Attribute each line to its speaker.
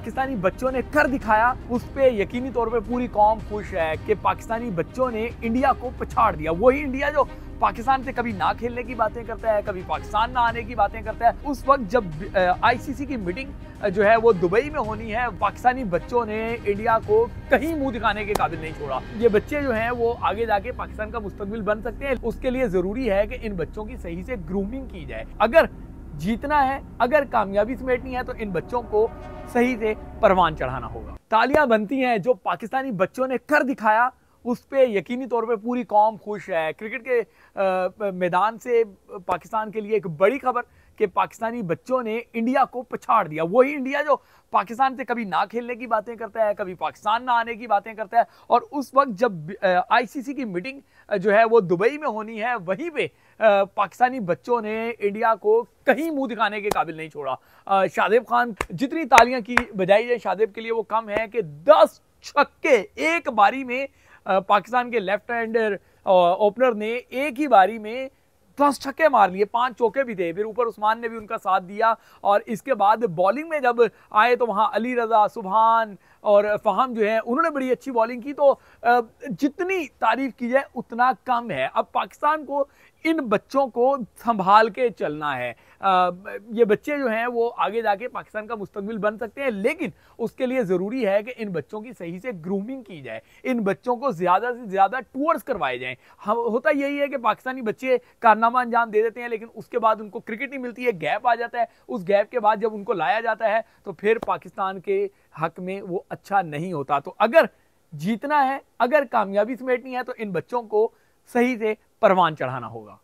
Speaker 1: पाकिस्तानी बच्चों ने कर दिखाया उस पर यकीनी तौर पर पूरी कौम खुश है कि पाकिस्तानी बच्चों ने इंडिया को पछाड़ दिया वही इंडिया जो पाकिस्तान से कभी ना खेलने की बातें करता है कभी पाकिस्तान ना आने की बातें करता है उस वक्त जब आईसीसी की मीटिंग जो है वो दुबई में होनी है पाकिस्तानी बच्चों ने इंडिया को कहीं मुंह दिखाने के काबिल नहीं छोड़ा ये बच्चे जो हैं वो आगे जाके पाकिस्तान का मुस्तबिल बन सकते हैं उसके लिए जरूरी है कि इन बच्चों की सही से ग्रूमिंग की जाए अगर जीतना है अगर कामयाबी समेटनी है तो इन बच्चों को सही से परवान चढ़ाना होगा तालियां बनती हैं जो पाकिस्तानी बच्चों ने कर दिखाया उस पर यकीनी तौर पर पूरी कौम खुश है क्रिकेट के मैदान से पाकिस्तान के लिए एक बड़ी खबर कि पाकिस्तानी बच्चों ने इंडिया को पछाड़ दिया वही इंडिया जो पाकिस्तान से कभी ना खेलने की बातें करता है कभी पाकिस्तान ना आने की बातें करता है और उस वक्त जब आईसीसी की मीटिंग जो है वो दुबई में होनी है वहीं पे पाकिस्तानी बच्चों ने इंडिया को कहीं मुंह दिखाने के काबिल नहीं छोड़ा शादेब खान जितनी तालियां की बजाई जाए शादेब के लिए वो कम है कि दस छक्के एक बारी में पाकिस्तान के लेफ्ट हैंडर ओपनर ने एक ही बारी में दस छक्के मार लिए पांच चौके भी थे फिर ऊपर उस्मान ने भी उनका साथ दिया और इसके बाद बॉलिंग में जब आए तो वहाँ अली रज़ा सुबहान और फाहम जो है उन्होंने बड़ी अच्छी बॉलिंग की तो जितनी तारीफ की जाए उतना कम है अब पाकिस्तान को इन बच्चों को संभाल के चलना है आ, ये बच्चे जो हैं वो आगे जाके पाकिस्तान का मुस्तबिल बन सकते हैं लेकिन उसके लिए ज़रूरी है कि इन बच्चों की सही से ग्रूमिंग की जाए इन बच्चों को ज़्यादा से ज़्यादा टूर्स करवाए जाएँ हम होता यही है कि पाकिस्तानी बच्चे कारनामा अंजाम दे देते हैं लेकिन उसके बाद उनको क्रिकेट नहीं मिलती है गैप आ जाता है उस गैप के बाद जब उनको लाया जाता है तो फिर पाकिस्तान के हक में वो अच्छा नहीं होता तो अगर जीतना है अगर कामयाबी समेटनी है तो इन बच्चों को सही से परवान चढ़ाना होगा